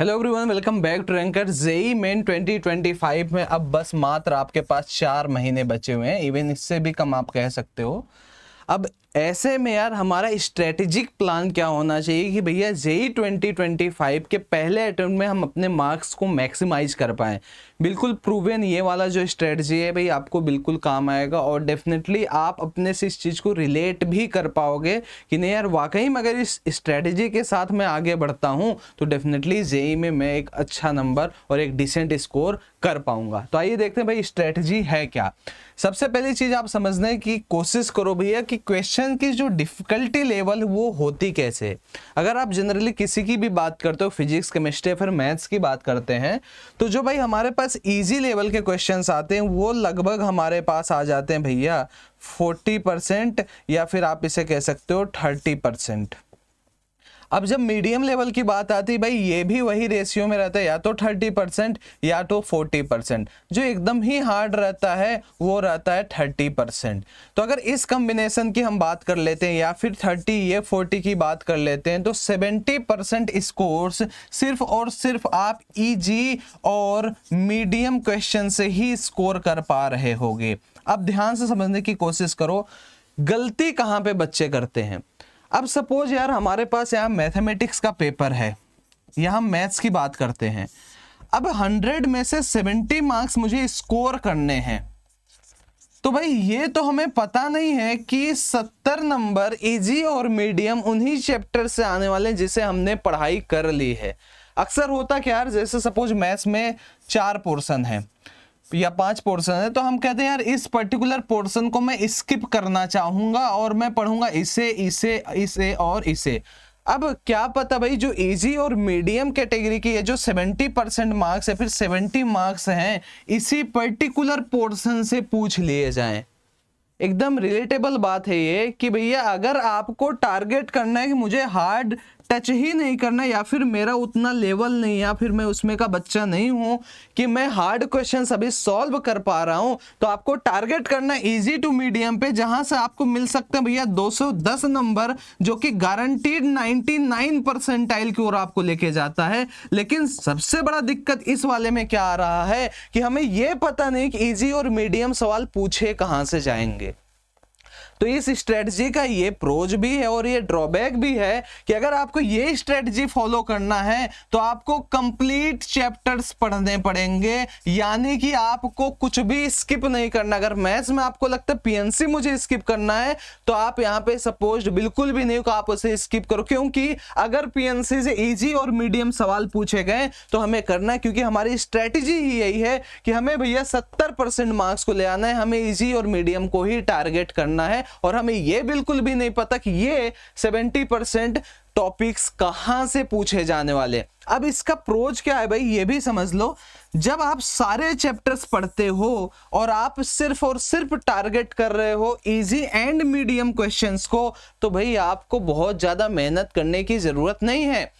hello everyone welcome back to Ranker JEE Main 2025 में अब बस मात्र आपके पास चार महीने बचे हुए हैं इवन इससे भी कम आप कह सकते हो अब ऐसे में यार हमारा स्ट्रेटेजिक प्लान क्या होना चाहिए कि भैया जेई 2025 के पहले अटेम्प्ट में हम अपने मार्क्स को मैक्सिमाइज कर पाएँ बिल्कुल प्रूवन ये वाला जो स्ट्रेटजी है भाई आपको बिल्कुल काम आएगा और डेफिनेटली आप अपने से इस चीज़ को रिलेट भी कर पाओगे कि नहीं यार वाकई में अगर इस स्ट्रेटजी के साथ मैं आगे बढ़ता हूँ तो डेफिनेटली जेई में मैं एक अच्छा नंबर और एक डिसेंट स्कोर कर पाऊंगा तो आइए देखते हैं भाई स्ट्रेटजी है क्या सबसे पहली चीज़ आप समझने की कोशिश करो भैया कि क्वेश्चन की जो डिफ़िकल्टी लेवल वो होती कैसे अगर आप जनरली किसी की भी बात करते हो फिजिक्स केमिस्ट्री या फिर मैथ्स की बात करते हैं तो जो भाई हमारे पास पास इजी लेवल के क्वेश्चंस आते हैं वो लगभग हमारे पास आ जाते हैं भैया 40 परसेंट या फिर आप इसे कह सकते हो 30 परसेंट अब जब मीडियम लेवल की बात आती भाई ये भी वही रेशियो में रहता है या तो थर्टी परसेंट या तो फोर्टी परसेंट जो एकदम ही हार्ड रहता है वो रहता है थर्टी परसेंट तो अगर इस कम्बिनेशन की हम बात कर लेते हैं या फिर थर्टी ये फोर्टी की बात कर लेते हैं तो सेवेंटी परसेंट स्कोर्स सिर्फ और सिर्फ आप ईजी e और मीडियम क्वेश्चन से ही स्कोर कर पा रहे होगे अब ध्यान से समझने की कोशिश करो गलती कहाँ पे बच्चे करते हैं अब सपोज यार हमारे पास यहाँ मैथमेटिक्स का पेपर है या हम मैथ्स की बात करते हैं अब हंड्रेड में से सेवेंटी मार्क्स मुझे स्कोर करने हैं तो भाई ये तो हमें पता नहीं है कि सत्तर नंबर इजी और मीडियम उन्हीं चैप्टर से आने वाले जिसे हमने पढ़ाई कर ली है अक्सर होता क्या यार जैसे सपोज मैथ्स में चार पोर्सन है या पांच पोर्शन है तो हम कहते हैं यार इस पर्टिकुलर पोर्शन को मैं स्किप करना चाहूंगा और मैं पढ़ूंगा इसे इसे इसे और इसे अब क्या पता भाई जो इजी और मीडियम कैटेगरी की है जो 70 परसेंट मार्क्स है फिर 70 मार्क्स हैं इसी पर्टिकुलर पोर्शन से पूछ लिए जाएं एकदम रिलेटेबल बात है ये कि भैया अगर आपको टारगेट करना है कि मुझे हार्ड टच ही नहीं करना या फिर मेरा उतना लेवल नहीं या फिर मैं उसमें का बच्चा नहीं हूँ कि मैं हार्ड क्वेश्चन अभी सॉल्व कर पा रहा हूँ तो आपको टारगेट करना इजी टू मीडियम पे जहाँ से आपको मिल सकते हैं भैया 210 नंबर जो कि गारंटीड 99 परसेंटाइल की ओर आपको लेके जाता है लेकिन सबसे बड़ा दिक्कत इस वाले में क्या आ रहा है कि हमें यह पता नहीं कि ईजी और मीडियम सवाल पूछे कहाँ से जाएंगे तो इस स्ट्रेटजी का ये प्रोज भी है और ये ड्रॉबैक भी है कि अगर आपको ये स्ट्रेटजी फॉलो करना है तो आपको कंप्लीट चैप्टर्स पढ़ने पड़ेंगे यानी कि आपको कुछ भी स्किप नहीं करना अगर मैथ्स में आपको लगता है पीएनसी मुझे स्किप करना है तो आप यहाँ पे सपोज बिल्कुल भी नहीं हो आप उसे स्किप करो क्योंकि अगर पीएनसी से इजी और मीडियम सवाल पूछे गए तो हमें करना है क्योंकि हमारी स्ट्रेटजी ही यही है कि हमें भैया सत्तर मार्क्स को ले आना है हमें ईजी और मीडियम को ही टारगेट करना है और हमें ये बिल्कुल भी नहीं पता कि ये 70 परसेंट टॉपिक्स कहाँ से पूछे जाने वाले अब इसका प्रोज क्या है भाई ये भी समझ लो जब आप सारे चैप्टर्स पढ़ते हो और आप सिर्फ और सिर्फ टारगेट कर रहे हो इजी एंड मीडियम क्वेश्चंस को तो भाई आपको बहुत ज़्यादा मेहनत करने की ज़रूरत नहीं है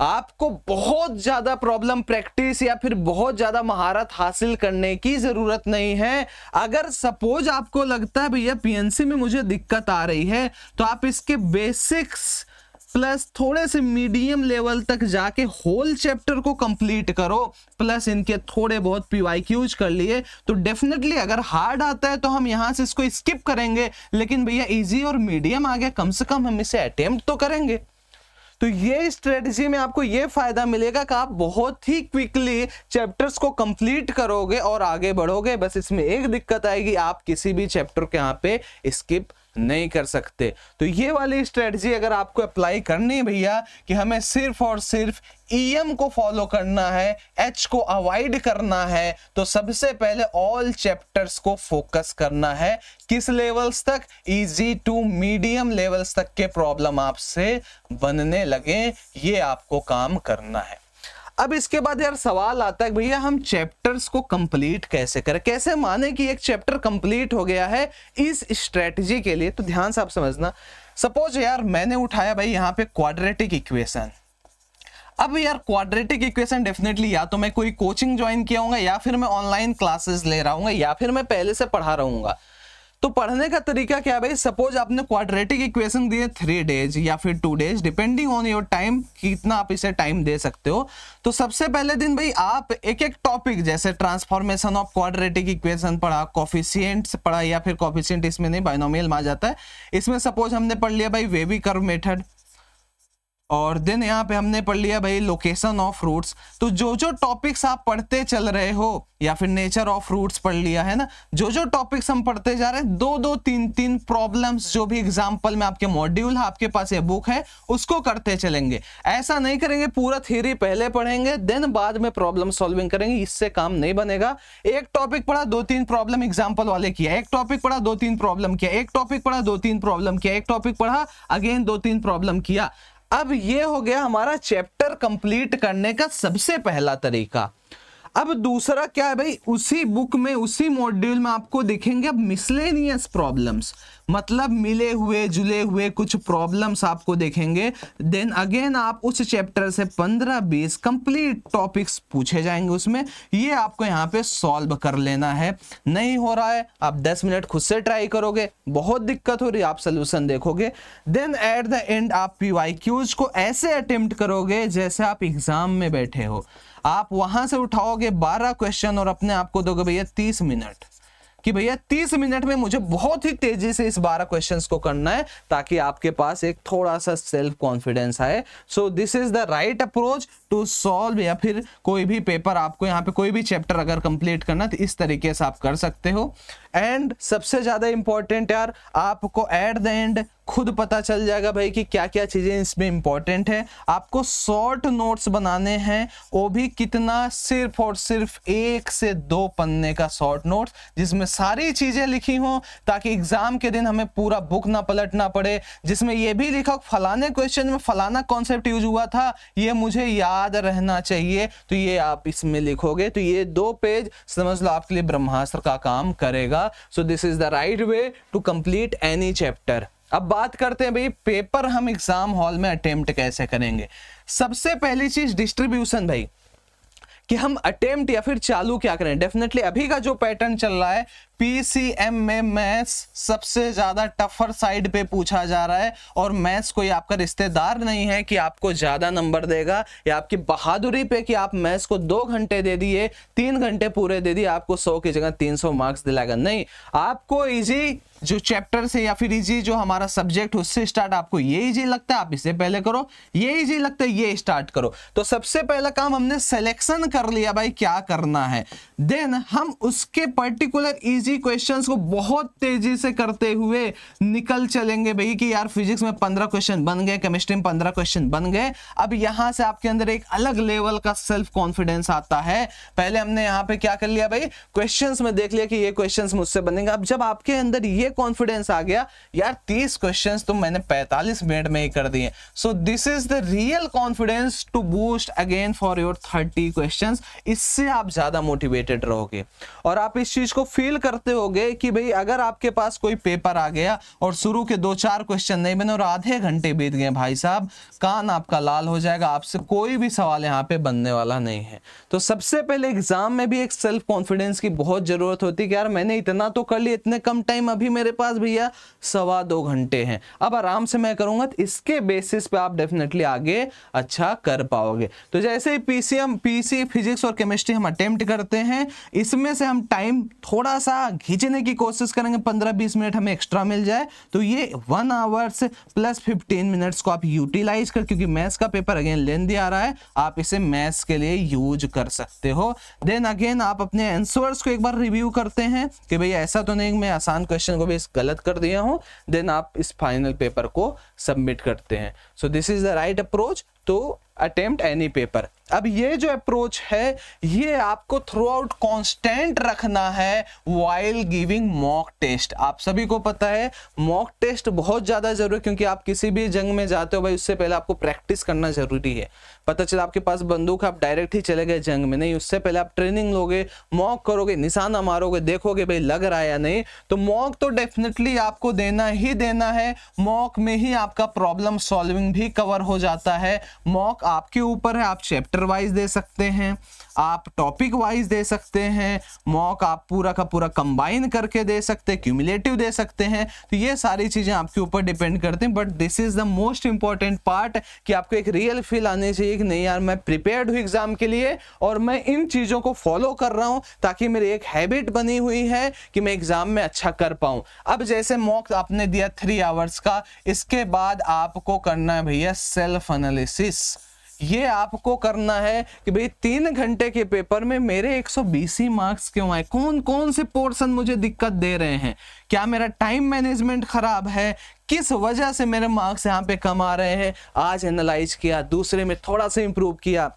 आपको बहुत ज्यादा प्रॉब्लम प्रैक्टिस या फिर बहुत ज्यादा महारत हासिल करने की जरूरत नहीं है अगर सपोज आपको लगता है भैया पीएनसी में मुझे दिक्कत आ रही है तो आप इसके बेसिक्स प्लस थोड़े से मीडियम लेवल तक जाके होल चैप्टर को कंप्लीट करो प्लस इनके थोड़े बहुत पीवाई क्यूज कर लिए तो डेफिनेटली अगर हार्ड आता है तो हम यहाँ से इसको स्किप करेंगे लेकिन भैया इजी और मीडियम आ गया कम से कम हम इसे अटेम्प्ट तो करेंगे तो ये स्ट्रेटजी में आपको ये फायदा मिलेगा कि आप बहुत ही क्विकली चैप्टर्स को कंप्लीट करोगे और आगे बढ़ोगे बस इसमें एक दिक्कत आएगी आप किसी भी चैप्टर के यहाँ पे स्किप नहीं कर सकते तो ये वाली स्ट्रेटजी अगर आपको अप्लाई करनी है भैया कि हमें सिर्फ और सिर्फ ईएम e को फॉलो करना है एच को अवॉइड करना है तो सबसे पहले ऑल चैप्टर्स को फोकस करना है किस लेवल्स तक इजी टू मीडियम लेवल्स तक के प्रॉब्लम आपसे बनने लगे ये आपको काम करना है अब इसके बाद यार सवाल आता है भैया हम चैप्टर्स को कंप्लीट कैसे करें कैसे माने कि एक चैप्टर कंप्लीट हो गया है इस स्ट्रेटजी के लिए तो ध्यान से आप समझना सपोज यार मैंने उठाया भाई यहाँ पे क्वाड्रेटिक इक्वेशन अब यार क्वाड्रेटिक इक्वेशन डेफिनेटली या तो मैं कोई कोचिंग ज्वाइन किया हूँ या फिर मैं ऑनलाइन क्लासेस ले रहा हूँ या फिर मैं पहले से पढ़ा रहूंगा तो पढ़ने का तरीका क्या भाई सपोज आपने क्वाड्रेटिक इक्वेशन दिए थ्री डेज या फिर two days depending on your time कितना आप इसे टाइम दे सकते हो तो सबसे पहले दिन भाई आप एक एक टॉपिक जैसे ट्रांसफॉर्मेशन ऑफ क्वाड्रेटिक इक्वेशन पढ़ा कॉफिशियंट पढ़ा या फिर कॉफिशियंट इसमें नहीं बाइनोमियल मा जाता है इसमें सपोज हमने पढ़ लिया भाई वेवी कर्व मेथड और देन यहाँ पे हमने पढ़ लिया भाई लोकेशन ऑफ रूट्स तो जो जो टॉपिक्स आप पढ़ते चल रहे हो या फिर नेचर ऑफ रूट्स पढ़ लिया है ना जो जो टॉपिक्स हम पढ़ते जा रहे हैं दो दो तीन तीन प्रॉब्लम्स जो भी एग्जांपल में आपके मॉड्यूल है आपके पास ये बुक है उसको करते चलेंगे ऐसा नहीं करेंगे पूरा थ्योरी पहले पढ़ेंगे देन बाद में प्रॉब्लम सॉल्विंग करेंगे इससे काम नहीं बनेगा एक टॉपिक पढ़ा दो तीन प्रॉब्लम एग्जाम्पल वाले किया एक टॉपिक पढ़ा दो तीन प्रॉब्लम किया एक टॉपिक पढ़ा दो तीन प्रॉब्लम किया एक टॉपिक पढ़ा अगेन दो तीन प्रॉब्लम किया अब ये हो गया हमारा चैप्टर कंप्लीट करने का सबसे पहला तरीका अब दूसरा क्या है भाई उसी बुक में उसी मॉड्यूल में आपको दिखेंगे अब मिसलेनियस प्रॉब्लम्स मतलब मिले हुए जुले हुए कुछ प्रॉब्लम्स आपको देखेंगे देन अगेन आप उस चैप्टर से 15 बीस कंप्लीट टॉपिक्स पूछे जाएंगे उसमें ये आपको यहाँ पे सॉल्व कर लेना है नहीं हो रहा है आप 10 मिनट खुद से ट्राई करोगे बहुत दिक्कत हो रही आप सोल्यूशन देखोगे देन एट द एंड आप पी को ऐसे अटेम्प्ट करोगे जैसे आप एग्जाम में बैठे हो आप वहां से उठाओगे बारह क्वेश्चन और अपने आप को दोगे भैया तीस मिनट कि भैया तीस मिनट में मुझे बहुत ही तेजी से इस बारह क्वेश्चंस को करना है ताकि आपके पास एक थोड़ा सा सेल्फ कॉन्फिडेंस आए so this is the right approach to solve या फिर कोई भी पेपर आपको यहाँ पे कोई भी चैप्टर अगर कंप्लीट करना तो इस तरीके से आप कर सकते हो एंड सबसे ज्यादा इंपॉर्टेंट यार आपको एट द एंड खुद पता चल जाएगा भाई कि क्या क्या चीज़ें इसमें इंपॉर्टेंट है आपको शॉर्ट नोट्स बनाने हैं वो भी कितना सिर्फ और सिर्फ एक से दो पन्ने का शॉर्ट नोट्स जिसमें सारी चीज़ें लिखी हों ताकि एग्जाम के दिन हमें पूरा बुक ना पलटना पड़े जिसमें यह भी लिखा फलाने क्वेश्चन में फलाना कॉन्सेप्ट यूज हुआ था ये मुझे याद रहना चाहिए तो ये आप इसमें लिखोगे तो ये दो पेज समझ लो आपके लिए ब्रह्मास्त्र का काम करेगा होगा so this is the right way to complete any chapter अब बात करते हैं भाई पेपर हम एग्जाम हॉल में अटेम्प्ट कैसे करेंगे सबसे पहली चीज डिस्ट्रीब्यूशन भाई कि हम अटेम्प्ट या फिर चालू क्या करें डेफिनेटली अभी का जो पैटर्न चल रहा है पीसीएम में मैथ्स सबसे ज्यादा टफर साइड पे पूछा जा रहा है और मैथ्स कोई आपका रिश्तेदार नहीं है कि आपको ज्यादा नंबर देगा या आपकी बहादुरी पे कि आप मैथ्स को दो घंटे दे दिए तीन घंटे पूरे दे दिए आपको सौ की जगह तीन सौ मार्क्स दिलाएगा नहीं आपको इजी जो चैप्टर से या फिर इजी जो हमारा सब्जेक्ट उससे स्टार्ट आपको ये इजी लगता है आप इसे पहले करो ये इजी लगता है ये स्टार्ट करो तो सबसे पहला काम हमने सेलेक्शन कर लिया भाई क्या करना है देन हम उसके पर्टिकुलर इजी इजी क्वेश्चंस को बहुत तेजी से करते हुए निकल चलेंगे भाई कि यार फिजिक्स में पंद्रह क्वेश्चन बन गए केमिस्ट्री में पंद्रह क्वेश्चन बन गए अब यहां से आपके अंदर एक अलग लेवल का सेल्फ कॉन्फिडेंस आता है पहले हमने यहां पे क्या कर लिया भाई क्वेश्चन में देख लिया कि ये क्वेश्चन मुझसे बनेंगे अब जब आपके अंदर ये कॉन्फिडेंस आ गया यार तीस क्वेश्चन तो मैंने पैंतालीस मिनट में ही कर दिए so this is the real confidence to boost again for your thirty question इससे आप ज्यादा मोटिवेटेड रहोगे और आप इस चीज को फील कर करते होगे कि भाई अगर आपके पास कोई पेपर आ गया और शुरू के दो चार क्वेश्चन नहीं बने और आधे घंटे बीत गए भाई साहब कान आपका लाल हो जाएगा आपसे कोई भी सवाल यहाँ पे बनने वाला नहीं है तो सबसे पहले एग्जाम में भी एक सेल्फ कॉन्फिडेंस की बहुत जरूरत होती है कि यार मैंने इतना तो कर लिया इतने कम टाइम अभी मेरे पास भैया सवा दो घंटे हैं अब आराम से मैं करूंगा तो इसके बेसिस पे आप डेफिनेटली आगे अच्छा कर पाओगे तो जैसे ही पीसीएम पीसी फिजिक्स और केमिस्ट्री हम अटेम्प्ट करते हैं इसमें से हम टाइम थोड़ा सा खींचने की कोशिश करेंगे पंद्रह बीस मिनट हमें एक्स्ट्रा मिल जाए तो ये one hours plus fifteen minutes को आप यूटिलाइज कर क्योंकि मैथ्स का पेपर अगेन लेंदी आ रहा है आप इसे मैथ्स के लिए यूज कर सकते हो देन अगेन आप अपने आंसर्स को एक बार रिव्यू करते हैं कि भैया ऐसा तो नहीं मैं आसान क्वेश्चन को भी गलत कर दिया हूँ देन आप इस फाइनल पेपर को सबमिट करते हैं so this is the right approach तो अटेम्प्ट एनी पेपर अब ये जो अप्रोच है ये आपको थ्रू आउट कॉन्स्टेंट रखना है वाइल गिविंग मॉक टेस्ट आप सभी को पता है मॉक टेस्ट बहुत ज़्यादा जरूरी है क्योंकि आप किसी भी जंग में जाते हो भाई उससे पहले आपको प्रैक्टिस करना जरूरी है पता चला आपके पास बंदूक आप डायरेक्ट ही चले गए जंग में नहीं उससे पहले आप ट्रेनिंग लोगे मॉक करोगे निशाना मारोगे देखोगे भाई लग रहा है या नहीं तो मॉक तो डेफिनेटली आपको देना ही देना है मॉक में ही आपका प्रॉब्लम सॉल्विंग भी कवर हो जाता है मॉक आपके ऊपर है आप चैप्टर वाइज दे सकते हैं आप टॉपिक वाइज दे सकते हैं मॉक आप पूरा का पूरा कंबाइन करके दे सकते हैं क्यूमुलेटिव दे सकते हैं तो ये सारी चीज़ें आपके ऊपर डिपेंड करते हैं but this is the most important part कि आपको एक रियल फील आनी चाहिए कि नहीं यार मैं प्रिपेयर्ड हूँ एग्ज़ाम के लिए और मैं इन चीज़ों को फॉलो कर रहा हूँ ताकि मेरी एक हैबिट बनी हुई है कि मैं एग्ज़ाम में अच्छा कर पाऊँ अब जैसे मॉक आपने दिया थ्री आवर्स का इसके बाद आपको करना है भैया सेल्फ एनालिसिस ये आपको करना है कि भाई तीन घंटे के पेपर में मेरे 120 मार्क्स क्यों आए कौन कौन से पोर्शन मुझे दिक्कत दे रहे हैं क्या मेरा टाइम मैनेजमेंट खराब है किस वजह से मेरे मार्क्स यहाँ पे कम आ रहे हैं आज एनालाइज किया दूसरे में थोड़ा सा इंप्रूव किया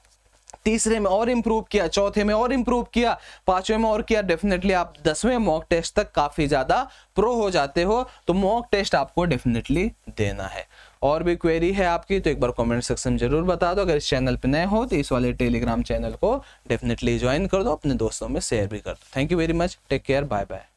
तीसरे में और इम्प्रूव किया चौथे में और इम्प्रूव किया पांचवें में और किया डेफिनेटली आप दसवें मॉक टेस्ट तक काफी ज्यादा प्रो हो जाते हो तो मॉक टेस्ट आपको डेफिनेटली देना है और भी क्वेरी है आपकी तो एक बार कमेंट सेक्शन में जरूर बता दो अगर इस चैनल पर नए हो तो इस वाले टेलीग्राम चैनल को डेफिनेटली ज्वाइन कर दो अपने दोस्तों में शेयर भी कर दो thank you very much take care bye bye